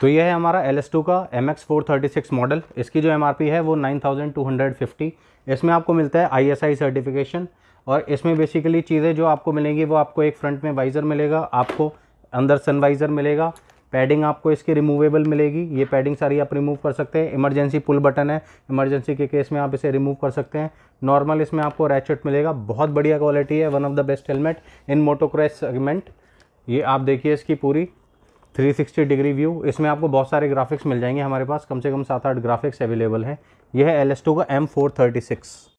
तो ये है हमारा एल एस टू का M X four thirty six model इसकी जो एम आर पी है वो nine thousand two hundred fifty इसमें आपको मिलता है आई एस आई सर्टिफिकेशन और इसमें बेसिकली चीज़ें जो आपको मिलेंगी वो आपको एक फ्रंट में वाइज़र मिलेगा आपको अंदर सन वाइज़र मिलेगा पैडिंग आपको इसकी रिमूवेबल मिलेगी ये पैडिंग सारी आप रिमूव कर सकते हैं इमरजेंसी पुल बटन है इमरजेंसी के केस में आप इसे रिमूव कर सकते हैं नॉर्मल इसमें आपको रैचेट मिलेगा बहुत बढ़िया क्वालिटी है one of the best helmet in motocross segment ये आप देखिए इसकी पूरी 360 डिग्री व्यू इसमें आपको बहुत सारे ग्राफिक्स मिल जाएंगे हमारे पास कम से कम सात आठ ग्राफिक्स अवेलेबल हैं यह है एल का एम फोर थर्टी सिक्स